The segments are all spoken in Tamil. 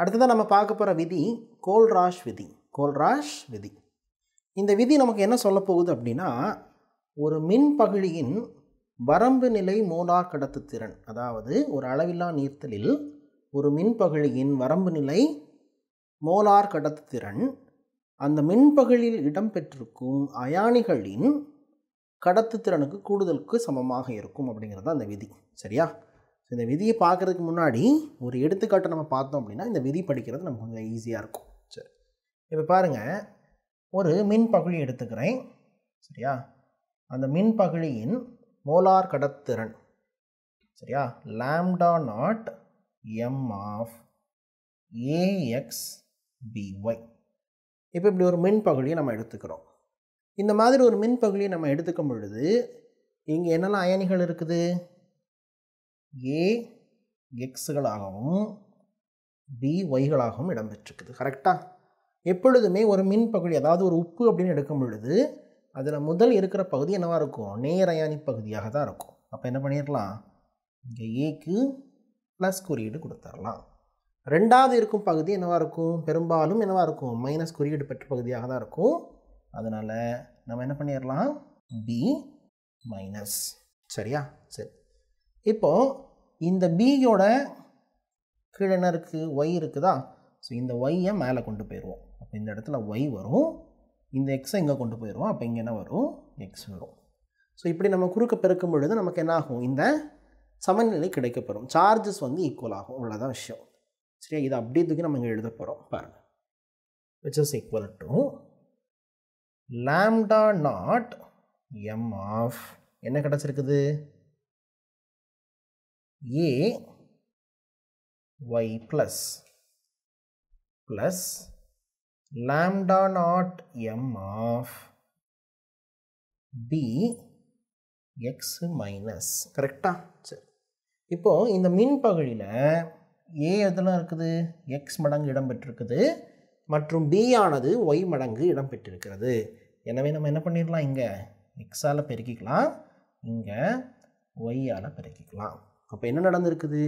அடுத்ததாக நம்ம பார்க்க போகிற விதி கோல்ராஷ் விதி கோல்ராஷ் விதி இந்த விதி நமக்கு என்ன சொல்ல போகுது அப்படின்னா ஒரு மின் பகுழியின் வரம்பு நிலை மோலார் கடத்து திறன் அதாவது ஒரு அளவில்லா நீர்த்தலில் ஒரு மின்பகுழியின் வரம்பு நிலை மோலார் கடத்து திறன் அந்த மின்பகுழியில் இடம்பெற்றிருக்கும் அயானிகளின் கடத்து திறனுக்கு கூடுதலுக்கு சமமாக இருக்கும் அப்படிங்கிறது தான் அந்த விதி சரியா இந்த விதியை பார்க்குறதுக்கு முன்னாடி ஒரு எடுத்துக்காட்டை நம்ம பார்த்தோம் அப்படின்னா இந்த விதி படிக்கிறது நமக்கு கொஞ்சம் ஈஸியாக இருக்கும் சரி இப்போ பாருங்கள் ஒரு மின் பகுழி எடுத்துக்கிறேன் சரியா அந்த மின் பகுழியின் மோலார் கடத்திறன் சரியா lambda naught m of AX BY இப்போ இப்படி ஒரு மின் பகுழியை நம்ம எடுத்துக்கிறோம் இந்த மாதிரி ஒரு மின் பகுதியை நம்ம எடுத்துக்கும் பொழுது இங்கே என்னெல்லாம் அயனிகள் இருக்குது ஏ எக்ஸுகளாகவும் பி ஒய்களாகவும் இடம்பெற்றிருக்குது கரெக்டாக எப்பொழுதுமே ஒரு மின் பகுதி அதாவது ஒரு உப்பு அப்படின்னு எடுக்கும் பொழுது அதில் முதல் இருக்கிற பகுதி என்னவாக இருக்கும் நேர் அயானி பகுதியாக தான் இருக்கும் அப்போ என்ன பண்ணிடலாம் இங்கே ஏக்கு ப்ளஸ் குறியீடு கொடுத்துடலாம் ரெண்டாவது இருக்கும் பகுதி என்னவாக இருக்கும் பெரும்பாலும் என்னவாக இருக்கும் மைனஸ் குறியீடு பெற்ற பகுதியாக தான் இருக்கும் அதனால் நம்ம என்ன பண்ணிடலாம் பி மைனஸ் சரியா சரி இப்போது இந்த பியோட கீழே என்ன இருக்குது ஒய் இருக்குதா ஸோ இந்த ஒய்யை மேலே கொண்டு போயிடுவோம் அப்போ இந்த இடத்துல ஒய் வரும் இந்த எக்ஸை இங்கே கொண்டு போயிடுவோம் அப்போ இங்கே என்ன வரும் எக்ஸ் வரும் ஸோ இப்படி நம்ம குறுக்க பெருக்கும் பொழுது நமக்கு என்ன ஆகும் இந்த சமநிலை கிடைக்கப்பெறும் சார்ஜஸ் வந்து ஈக்குவல் ஆகும் அவ்வளோதான் விஷயம் சரியா இதை அப்படியே தூக்கி நம்ம இங்கே எழுத போகிறோம் பாருங்கள் which is equal to lambda naught m of என்ன கிடச்சிருக்குது A Y plus plus lambda naught m of B X minus கரெக்டா சரி இப்போது இந்த மின் பகுதியில் ஏ எதெல்லாம் இருக்குது எக்ஸ் மடங்கு இடம்பெற்றிருக்குது மற்றும் பி ஆனது ஒய் மடங்கு இடம்பெற்றிருக்கிறது எனவே நம்ம என்ன பண்ணிடலாம் இங்கே எக்ஸால் பெருக்கிக்கலாம் இங்கே ஒய்யால் பெருக்கிக்கலாம் அப்போ என்ன நடந்திருக்குது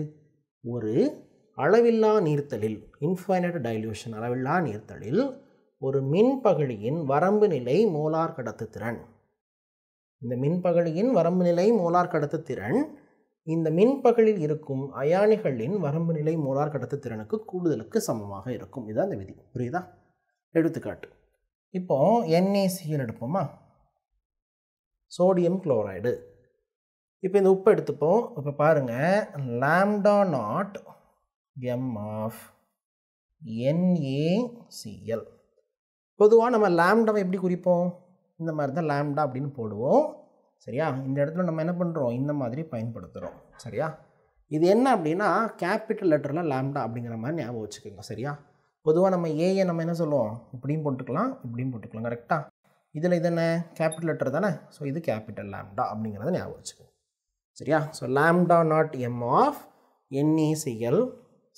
ஒரு அளவில்லா நீர்த்தலில் இன்ஃபைனட் டைல்யூஷன் அளவில்லா நீர்த்தலில் ஒரு மின்பகழியின் வரம்பு நிலை மோலார் கடத்து திறன் இந்த மின்பகழியின் வரம்பு நிலை மோலார் திறன் இந்த மின்பகலில் இருக்கும் அயானிகளின் வரம்பு நிலை மோலார் திறனுக்கு கூடுதலுக்கு சமமாக இருக்கும் இதுதான் இந்த விதி புரியுதா எடுத்துக்காட்டு இப்போது என்ஏசிஎல் எடுப்போமா சோடியம் குளோரைடு இப்போ இந்த உப்பு எடுத்துப்போம் இப்போ பாருங்கள் lambda naught m of NaCl பொதுவாக நம்ம லேம்டாவை எப்படி குறிப்போம் இந்த மாதிரி தான் லேம்டா அப்படின்னு போடுவோம் சரியா இந்த இடத்துல நம்ம என்ன பண்ணுறோம் இந்த மாதிரி பயன்படுத்துகிறோம் சரியா இது என்ன அப்படின்னா கேபிட்டல் லெட்டரில் லேம்டா அப்படிங்கிற மாதிரி ஞாபகம் வச்சுக்கோங்க சரியா பொதுவாக நம்ம ஏஏ நம்ம என்ன சொல்லுவோம் இப்படியும் போட்டுக்கலாம் இப்படியும் போட்டுக்கலாம் கரெக்டாக இதில் இது என்ன கேபிட்டல் லெட்டர் தானே ஸோ இது கேபிட்டல் லேம்டா அப்படிங்கிறத ஞாபகம் வச்சுக்கோங்க சரியா so lambda naught m of NaCl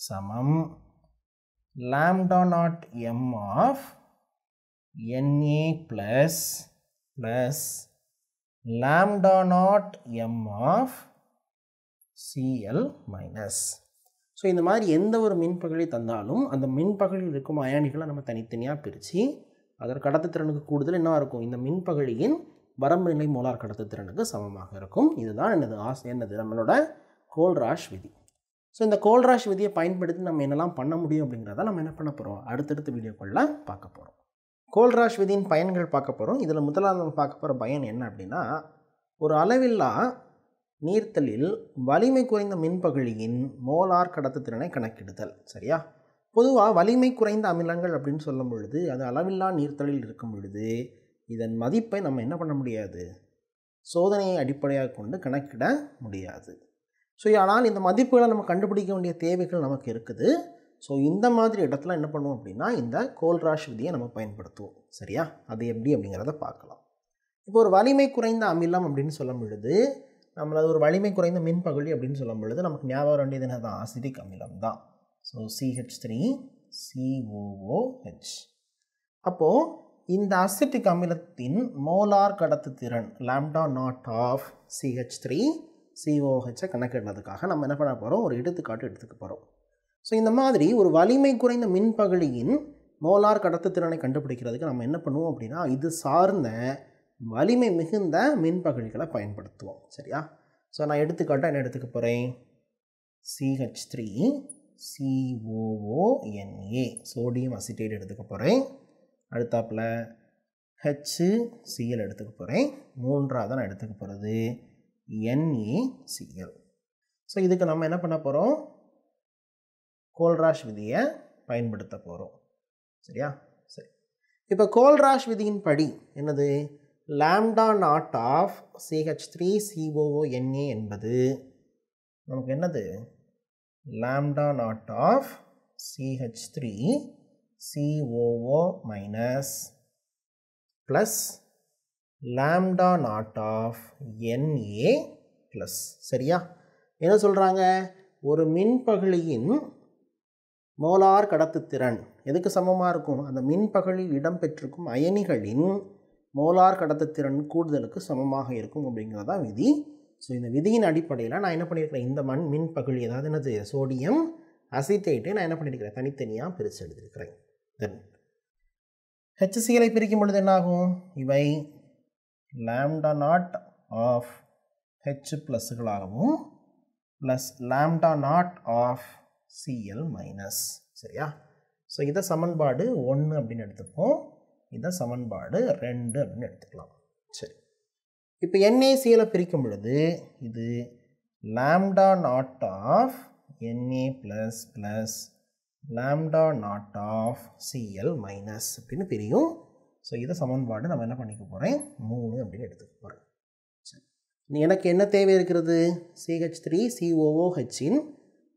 சமம் lambda naught m of Na plus plus lambda naught m of Cl minus so இந்த மாதிரி எந்த ஒரு மின்பகலி தந்தாலும் அந்த மின்பகலில் இருக்கும் அயானிகளை நம்ம தனித்தனியாக பிரித்து அதற்கு கடத்துத்திறனுக்கு கூடுதல் என்ன இருக்கும் இந்த மின்பகலியின் வரம்பு நிலை மோலார் கடத்துத்திறனுக்கு சமமாக இருக்கும் இதுதான் எனது ஆசை என்னது நம்மளோட கோல்ராஷ் விதி ஸோ இந்த கோல்ராஷ் விதியை பயன்படுத்தி நம்ம என்னெல்லாம் பண்ண முடியும் அப்படிங்கிறத நம்ம என்ன பண்ண போகிறோம் அடுத்தடுத்த வீடியோக்குள்ள பார்க்க போகிறோம் கோல்ராஷ் விதியின் பயன்கள் பார்க்க போகிறோம் இதில் முதலாவது நம்ம பார்க்க போகிற பயன் என்ன அப்படின்னா ஒரு அளவில்லா நீர்த்தலில் வலிமை குறைந்த மின்பகுழியின் மோலார் கடத்துத்திறனை கணக்கிடுதல் சரியா பொதுவாக வலிமை குறைந்த அமிலங்கள் அப்படின்னு சொல்லும் பொழுது அது அளவில்லா நீர்த்தலில் இருக்கும் பொழுது இதன் மதிப்பை நம்ம என்ன பண்ண முடியாது சோதனையை அடிப்படையாக கொண்டு கணக்கிட முடியாது ஸோ ஆனால் இந்த மதிப்புகளை நம்ம கண்டுபிடிக்க வேண்டிய தேவைகள் நமக்கு இருக்குது ஸோ இந்த மாதிரி இடத்துல என்ன பண்ணுவோம் அப்படின்னா இந்த கோல்ராஷ் விதியை நம்ம பயன்படுத்துவோம் சரியா அது எப்படி அப்படிங்கிறத பார்க்கலாம் இப்போ ஒரு வலிமை குறைந்த அமிலம் அப்படின்னு சொல்லும் பொழுது நம்மளது ஒரு வலிமை குறைந்த மின் பகுதி அப்படின்னு சொல்லும் பொழுது நமக்கு ஞாபகம் வேண்டியது என்ன தான் அசிடிக் அமிலம் தான் ஸோ சிஹெச் த்ரீ சிஓஓஹெச் அப்போது இந்த அசிட்டிக் அமிலத்தின் மோலார் கடத்து திறன் lambda naught of CH three சிஓஹெச்சை கணக்கிடுறதுக்காக நம்ம என்ன பண்ண போகிறோம் ஒரு எடுத்துக்காட்டு எடுத்துக்க போகிறோம் ஸோ இந்த மாதிரி ஒரு வலிமை குறைந்த மின்பகுளியின் மோலார் கடத்து திறனை கண்டுபிடிக்கிறதுக்கு நம்ம என்ன பண்ணுவோம் அப்படின்னா இது சார்ந்த வலிமை மிகுந்த மின்பகுழிகளை பயன்படுத்துவோம் சரியா ஸோ நான் எடுத்துக்காட்டாக என்ன எடுத்துக்க போகிறேன் CH three COONa sodium acetate எடுத்துக்க போகிறேன் அடுத்தாப்பில் ஹெச்சு சிஎல் எடுத்துக்க போகிறேன் மூன்றாவது நான் எடுத்துக்க போகிறது சிஎல் ஸோ இதுக்கு நம்ம என்ன பண்ண போகிறோம் கோல்ராஷ் விதியை பயன்படுத்த போகிறோம் சரியா சரி இப்போ கோல்ராஷ் விதியின் படி என்னது lambda naught of CH three COONa என்பது நமக்கு என்னது lambda naught of CH three COO minus plus lambda naught of Na plus சரியா என்ன சொல்கிறாங்க ஒரு மின்பகலியின் மோலார் கடத்துத்திறன் எதுக்கு சமமாக இருக்கும் அந்த மின்பகலில் இடம்பெற்றிருக்கும் அயனிகளின் மோலார் கடத்துத்திறன் கூடுதலுக்கு சமமாக இருக்கும் அப்படிங்கிறது தான் விதி ஸோ இந்த விதியின் அடிப்படையில் நான் என்ன பண்ணியிருக்கிறேன் இந்த மண் மின் பகுதி அதாவது என்னது சோடியம் அசைத்தேட்டு நான் என்ன பண்ணியிருக்கிறேன் தனித்தனியாக பிரித்து எழுதியிருக்கிறேன் தென் ஹெச்சிஎலை பிரிக்கும் பொழுது என்னாகும் இவை லேம்டா நாட் ஆஃப் ஹெச் ப்ளஸ்களாகவும் plus lambda naught of Cl minus சரியா ஸோ இதை சமன்பாடு ஒன்று அப்படின்னு எடுத்துப்போம் இதை சமன்பாடு ரெண்டு அப்படின்னு எடுத்துக்கலாம் சரி இப்போ என்ஏசியில் பிரிக்கும் பொழுது இது lambda naught of Na plus plus lambda naught of Cl minus அப்படின்னு பிரியும் ஸோ இதை சமன்பாடு நம்ம என்ன பண்ணிக்க போகிறேன் மூணு அப்படின்னு எடுத்துக்க போகிறேன் சரி எனக்கு என்ன தேவை இருக்கிறது சிஹெச் த்ரீ சிஓஓஹெச்சின்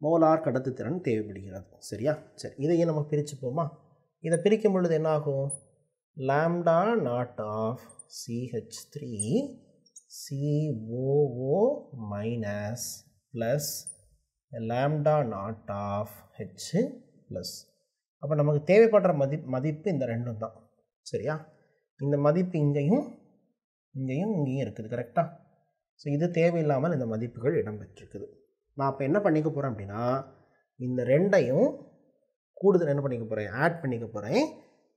மோலார் கடத்துத்திறன் தேவைப்படுகிறது சரியா சரி இதையே நம்ம பிரிச்சுப்போமா இதை பிரிக்கும் பொழுது என்னாகும் lambda naught of CH3 COO minus plus lambda naught of H plus அப்போ நமக்கு தேவைப்படுற மதி மதிப்பு இந்த ரெண்டும் தான் சரியா இந்த மதிப்பு இங்கேயும் இங்கேயும் இங்கேயும் இருக்குது கரெக்டாக ஸோ இது தேவையில்லாமல் இந்த மதிப்புகள் இடம்பெற்றிருக்குது நான் அப்போ என்ன பண்ணிக்க போகிறேன் அப்படின்னா இந்த ரெண்டையும் கூடுதல் என்ன பண்ணிக்க போகிறேன் ஆட் பண்ணிக்க போகிறேன்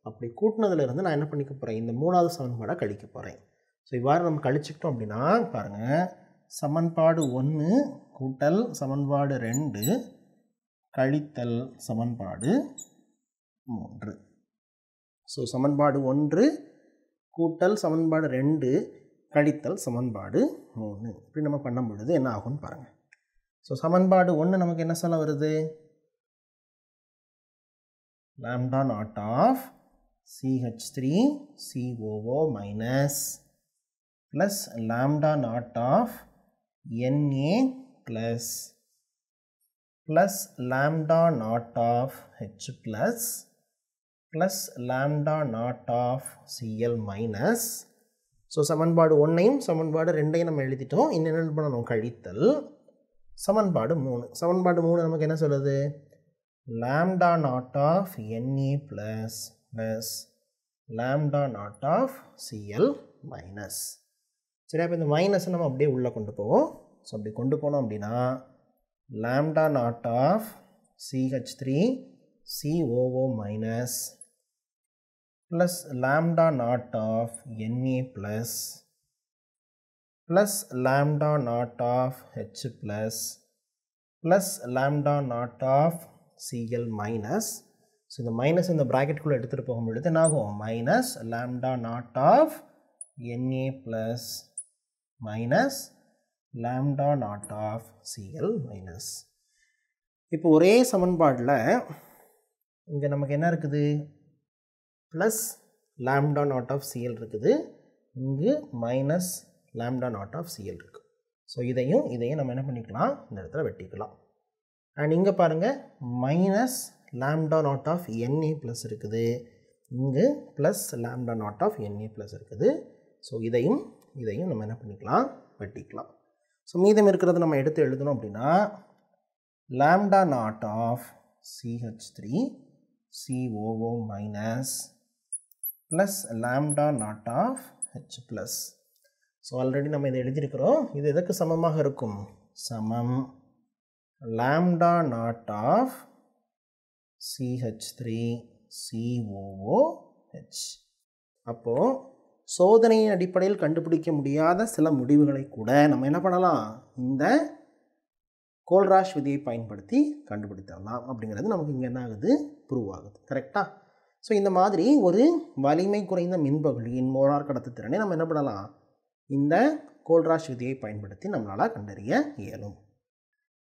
அப்படி கூட்டினதுலேருந்து நான் என்ன பண்ணிக்க போகிறேன் இந்த மூணாவது சமன்பாடாக கழிக்க போகிறேன் ஸோ இவ்வாறு நம்ம கழிச்சுக்கிட்டோம் அப்படின்னா பாருங்கள் சமன்பாடு ஒன்று கூட்டல் சமன்பாடு ரெண்டு கழித்தல் சமன்பாடு மூன்று ஸோ சமன்பாடு ஒன்று கூட்டல் சமன்பாடு ரெண்டு கழித்தல் சமன்பாடு மூணு இப்படி நம்ம பண்ணும் பொழுது என்ன ஆகும்னு பாருங்கள் ஸோ சமன்பாடு ஒன்று நமக்கு என்ன சொல்ல வருது lambda naught of CH3 COO minus plus lambda naught of Na plus plus lambda naught of H plus plus lambda naught of Cl minus so சமன்பாடு ஒன்றையும் சமன்பாடு ரெண்டையும் நம்ம எழுதிட்டோம் இன்னும் என்ன பண்ணணும் கழித்தல் சமன்பாடு மூணு சமன்பாடு மூணு நமக்கு என்ன சொல்லுது lambda naught of Na plus as lambda naught of Cl minus. சரி அப்போ இந்த minus நம் அப்படியே உள்ள கொண்டு போவோம் ஸோ அப்படி கொண்டு போனோம் அப்படினா, lambda naught of CH3 COO minus plus lambda naught of Na plus plus lambda naught of H plus plus lambda naught of Cl minus so இந்த மைனஸ் இந்த ப்ராக்கெட்குள்ளே எடுத்துகிட்டு போகும் பொழுது என்ன ஆகும் minus lambda naught of Na plus minus lambda naught of Cl minus இப்போ ஒரே சமன்பாட்டில் இங்கே நமக்கு என்ன இருக்குது plus lambda naught of Cl இருக்குது இங்கு minus lambda naught of Cl இருக்குது ஸோ இதையும் இதையும் நம்ம என்ன பண்ணிக்கலாம் இந்த இடத்துல வெட்டிக்கலாம் அண்ட் இங்கே பாருங்கள் minus lambda naught of Na plus இருக்குது இங்கு plus lambda naught of Na plus இருக்குது ஸோ இதையும் இதையும் நம்ம என்ன பண்ணிக்கலாம் வெட்டிக்கலாம் ஸோ மீதம் இருக்கிறத நம்ம எடுத்து எழுதணும் அப்படின்னா lambda naught of CH three COO minus plus lambda naught of H plus so already நம்ம இதை எழுதியிருக்கிறோம் இது எதற்கு சமமாக இருக்கும் சமம் lambda naught of CH COOH அப்போது சோதனையின் அடிப்படையில் கண்டுபிடிக்க முடியாத சில முடிவுகளை கூட நம்ம என்ன பண்ணலாம் இந்த கோல்ராஷ் விதியை பயன்படுத்தி கண்டுபிடித்தரலாம் அப்படிங்கிறது நமக்கு இங்கே என்ன ஆகுது ப்ரூவ் ஆகுது கரெக்டாக ஸோ இந்த மாதிரி ஒரு வலிமை குறைந்த மின்பகுளியின் மோலார் கடத்துத்திறனை நம்ம என்ன பண்ணலாம் இந்த கோல்ராஷ் விதியை பயன்படுத்தி நம்மளால் கண்டறிய இயலும்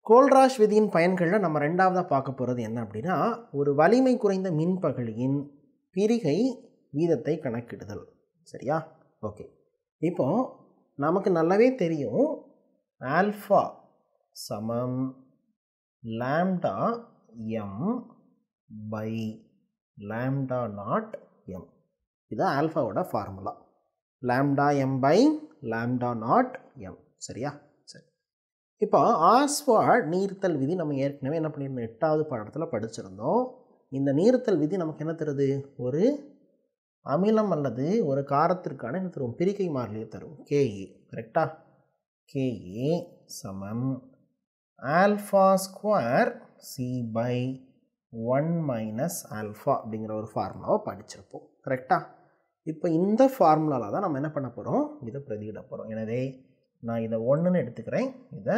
கோல்ராஷ் விதியின் பயன்களில் நம்ம ரெண்டாவதாக பார்க்க போகிறது என்ன அப்படின்னா ஒரு வலிமை குறைந்த மின்பகலியின் பிரிகை வீதத்தை கணக்கிடுதல் சரியா ஓகே இப்போது நமக்கு நல்லாவே தெரியும் ஆல்ஃபா சமம் lambda m by lambda naught m இது ஆல்ஃபாவோட formula lambda m by lambda naught m சரியா இப்போ ஆஸ்வார்ட் நீர்த்தல் விதி நம்ம ஏற்கனவே என்ன பண்ணியிருந்தோம் எட்டாவது பாடத்தில் படிச்சிருந்தோம் இந்த நீர்த்தல் விதி நமக்கு என்ன தருது ஒரு அமிலம் அல்லது ஒரு காரத்திற்கான என்ன தரும் பிரிக்கை மாறிலியை தரும் கேஏ கரெக்டா கேஏ சமம் alpha square C by one minus alpha அப்படிங்கிற ஒரு ஃபார்முலாவை படிச்சிருப்போம் கரெக்டா இப்போ இந்த ஃபார்முலாவில் தான் நம்ம என்ன பண்ண போகிறோம் இதை பிரதியிட போகிறோம் எனவே நான் இதை ஒன்றுன்னு எடுத்துக்கிறேன் இதை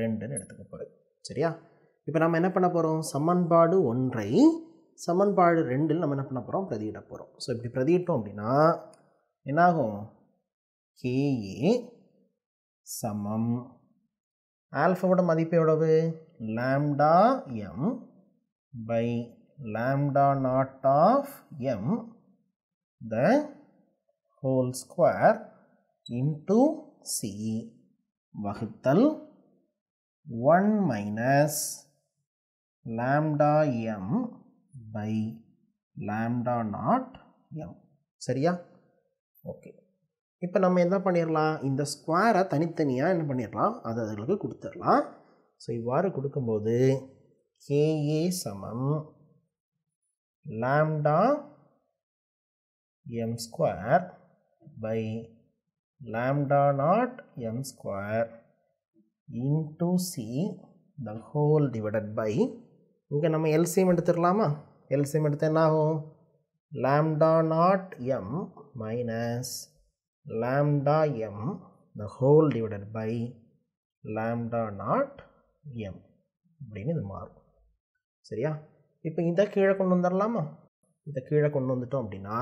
ரெண்டுன்னு எடுத்துக்கப்படுது சரியா இப்போ நம்ம என்ன பண்ண போகிறோம் சமன்பாடு ஒன்றை சமன்பாடு ரெண்டில் நம்ம என்ன பண்ண போகிறோம் பிரதியிட போகிறோம் ஸோ இப்படி பிரதியிட்டோம் அப்படின்னா என்னாகும் கேஏ சமம் ஆல்ஃபாவோட மதிப்பு எவ்வளவு lambda m by lambda naught of m the whole square into C வகுத்தல் one minus lambda m by lambda naught m சரியா ஓகே இப்போ நம்ம என்ன பண்ணிடலாம் இந்த ஸ்கொயரை தனித்தனியாக என்ன பண்ணிடலாம் அது அதுகளுக்கு இவ்வாரு ஸோ இவ்வாறு கொடுக்கும்போது கேஏ சமம் lambda m square by lambda naught m square into c the whole divided by இங்கே நம்ம எல்சிஎம் எடுத்துடலாமா எல்சிஎம் எடுத்து என்ன lambda naught m minus lambda m the whole divided by lambda naught m அப்படின்னு இது மாறும் சரியா இப்போ இந்த கீழே கொண்டு வந்துடலாமா இதை கீழே கொண்டு வந்துட்டோம் அப்படின்னா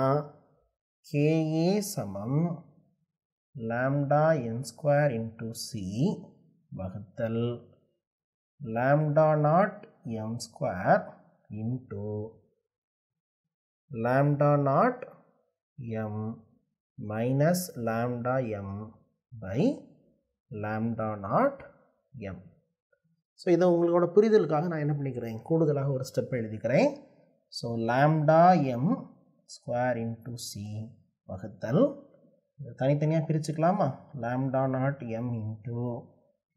கேஏ சமம் lambda n square into C வகுத்தல் lambda naught m square into lambda naught m minus lambda m by lambda naught m so இதை உங்களோட புரிதலுக்காக நான் என்ன பண்ணிக்கிறேன் கூடுதலாக ஒரு ஸ்டெப் எழுதிக்கிறேன் so lambda m square into C வகுத்தல் தனித்தனியாக பிரிச்சுக்கலாமா lambda naught m into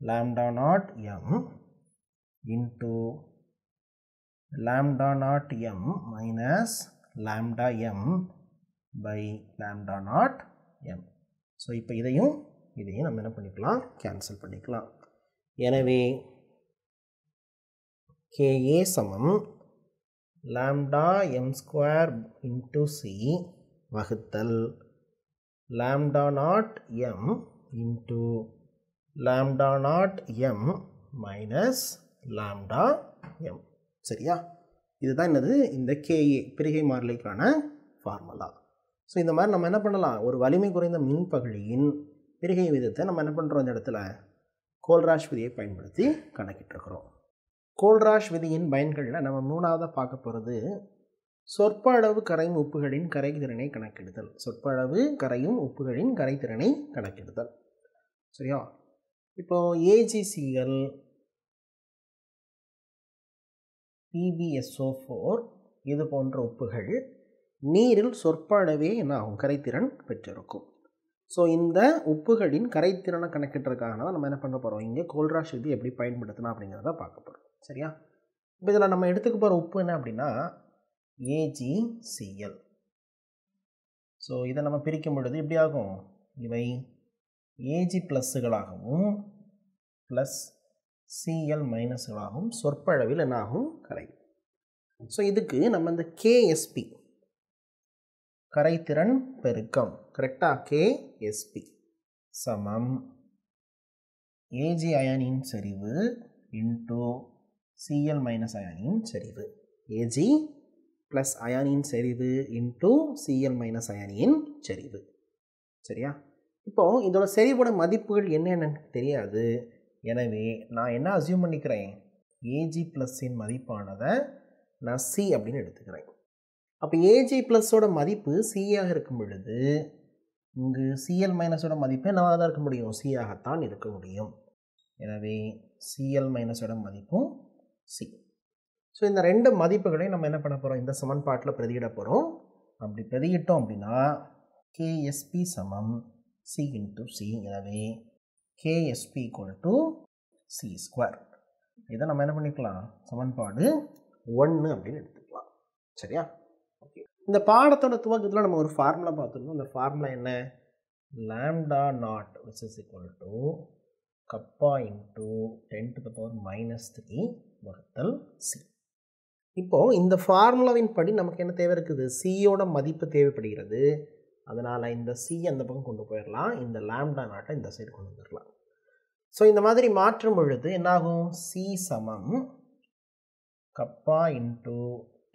lambda naught m into lambda naught m minus lambda m by lambda naught m so இப்போ இதையும் இதையும் நம்ம என்ன பண்ணிக்கலாம் கேன்சல் பண்ணிக்கலாம் எனவே கேஏ சமம் lambda m square into C வகுத்தல் lambda naught m into lambda naught m minus lambda m சரியா இதுதான் என்னது இந்த கேஏ பிரிகை மாறிலிக்கான ஃபார்முலா ஸோ இந்த மாதிரி நம்ம என்ன பண்ணலாம் ஒரு வலிமை குறைந்த மின் பகுதியின் பிரிகை விதத்தை நம்ம என்ன பண்ணுறோம் இந்த இடத்துல கோல்ராஷ் விதியை பயன்படுத்தி கோல் கோல்ராஷ் விதியின் பயன்களில் நம்ம மூணாவதாக பார்க்க போகிறது சொற்ப அளவு கரையும் உப்புகளின் கரைதிறனை கணக்கிடுதல் சொற்ப அளவு கரையும் உப்புகளின் கரைதிறனை கணக்கிடுதல் சரியா இப்போ ஏஜிசிஎல் பிபிஎஸ்ஓ ஃபோர் இது போன்ற உப்புகள் நீரில் சொற்ப அளவே என்ன ஆகும் கரைத்திறன் பெற்றிருக்கும் ஸோ இந்த உப்புகளின் கரைத்திறனை கணக்கிட்டிருக்காங்க நம்ம என்ன பண்ண போகிறோம் இங்கே கோல்ராஷ் இது எப்படி பயன்படுத்தலாம் அப்படிங்கிறத பார்க்க போகிறோம் சரியா இப்போ இதில் நம்ம எடுத்துக்க போகிற உப்பு என்ன அப்படின்னா ஏஜிசிஎல் ஸோ இதை நம்ம பிரிக்கும் பொழுது எப்படி ஆகும் இவை ஏஜி ப்ளஸ்ஸுகளாகவும் ப்ளஸ் சிஎல் மைனஸ்களாகவும் சொற்பளவில் என்னாகும் கரையும் ஸோ இதுக்கு நம்ம இந்த கேஎஸ்பி கரைத்திறன் பெருக்கம் கரெக்டாக கேஎஸ்பி சமம் ஏஜி அயனின் சரிவு இன்டூ சிஎல் மைனஸ் அயனின் சரிவு ஏஜி ப்ளஸ் அயானியின் செறிவு இன்ட்டு சிஎல் மைனஸ் அயானியின் செறிவு சரியா இப்போ இதோட செறிவோட மதிப்புகள் என்னென்னு தெரியாது எனவே நான் என்ன அசியூம் பண்ணிக்கிறேன் ஏஜி ப்ளஸ்ஸின் மதிப்பானதை நான் சி அப்படின்னு எடுத்துக்கிறேன் அப்போ ஏஜி ப்ளஸ்ஸோட மதிப்பு சியாக இருக்கும் பொழுது இங்கு சிஎல் மைனஸோட மதிப்பு என்னவாக தான் இருக்க முடியும் சியாகத்தான் இருக்க முடியும் எனவே சிஎல் மைனஸோட மதிப்பும் சி ஸோ இந்த ரெண்டு மதிப்புகளையும் நம்ம என்ன பண்ண போகிறோம் இந்த சமன்பாட்டில் பிரதியிட போகிறோம் அப்படி பிரதியிட்டோம் அப்படின்னா கேஎஸ்பி சமம் சி இன்டு சி எனவே Ksp equal to C square இதை நம்ம என்ன பண்ணிக்கலாம் சமன்பாடு ஒன்று அப்படின்னு எடுத்துக்கலாம் சரியா ஓகே இந்த பாடத்தோட துவக்கத்தில் நம்ம ஒரு ஃபார்முலா பார்த்துருந்தோம் அந்த ஃபார்முலா என்ன lambda naught which is equal to kappa into ten to the power minus three வகுத்தல் சி இப்போது இந்த ஃபார்முலாவின் படி நமக்கு என்ன தேவை இருக்குது சியோட மதிப்பு தேவைப்படுகிறது அதனால் இந்த சி அந்த பக்கம் கொண்டு போயிடலாம் இந்த லேம்டா நாட்டை இந்த சைடு கொண்டு வந்துடலாம் ஸோ இந்த மாதிரி மாற்றும் பொழுது என்னாகும் சி சமம் kappa into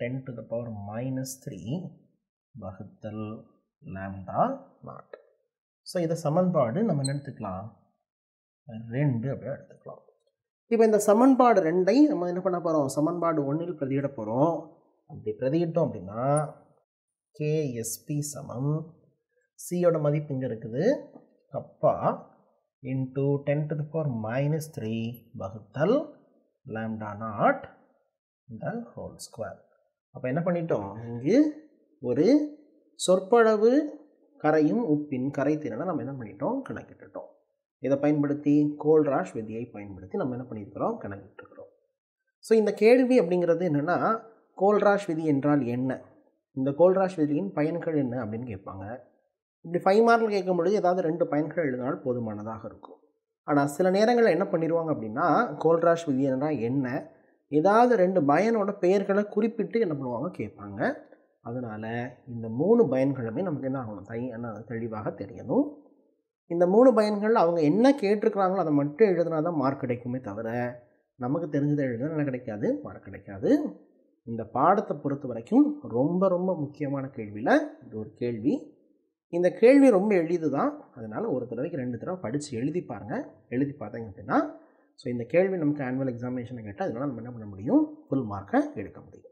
ten to the power minus three வகுத்தல் லேம்டா நாட் ஸோ இதை சமன்பாடு நம்ம என்ன எடுத்துக்கலாம் ரெண்டு அப்படியே எடுத்துக்கலாம் இப்போ இந்த சமன்பாடு ரெண்டை நம்ம என்ன பண்ண போகிறோம் சமன்பாடு ஒன்றில் பிரதியிட போகிறோம் அப்படி பிரதியிட்டோம் அப்படின்னா கேஎஸ்பி சமம் சியோட மதிப்பு இங்கே இருக்குது kappa into ten to four minus three வகுத்தல் lambda naught the whole square அப்போ என்ன பண்ணிட்டோம் இங்கு ஒரு சொற்பளவு கரையும் உப்பின் கரை கரைத்திறனை நம்ம என்ன பண்ணிட்டோம் கணக்கிட்டுட்டோம் இதை பயன்படுத்தி கோல் ராஷ் விதியை பயன்படுத்தி நம்ம என்ன பண்ணியிருக்கிறோம் கணக்கிட்டுருக்குறோம் ஸோ இந்த கேள்வி அப்படிங்கிறது என்னென்னா கோல்ராஷ் விதி என்றால் என்ன இந்த கோல்ராஷ் விதியின் பயன்கள் என்ன அப்படின்னு கேட்பாங்க இப்படி ஃபைவ் மார்க்கில் கேட்கும் பொழுது ஏதாவது ரெண்டு பயன்கள் எழுதினால் போதுமானதாக இருக்கும் ஆனால் சில நேரங்களில் என்ன பண்ணிடுவாங்க அப்படின்னா கோல்ராஷ் விதி என்றால் என்ன ஏதாவது ரெண்டு பயனோட பெயர்களை குறிப்பிட்டு என்ன பண்ணுவாங்க கேட்பாங்க அதனால் இந்த மூணு பயன்களுமே நமக்கு என்ன ஆகணும் தை என்ன தெளிவாக தெரியணும் இந்த மூணு பயன்கள் அவங்க என்ன கேட்டிருக்கிறாங்களோ அதை மட்டும் எழுதினா தான் மார்க் கிடைக்குமே தவிர நமக்கு தெரிஞ்சதை எழுதுனா என்ன கிடைக்காது மார்க் கிடைக்காது இந்த பாடத்தை பொறுத்த வரைக்கும் ரொம்ப ரொம்ப முக்கியமான கேள்வியில் இது ஒரு கேள்வி இந்த கேள்வி ரொம்ப எளிது தான் அதனால் ஒரு தடவைக்கு ரெண்டு தடவை படித்து எழுதி பாருங்கள் எழுதி பார்த்தீங்க அப்படின்னா ஸோ இந்த கேள்வி நமக்கு ஆனுவல் எக்ஸாமினேஷனை கேட்டால் அதனால் நம்ம என்ன பண்ண முடியும் ஃபுல் மார்க்கை எடுக்க முடியும்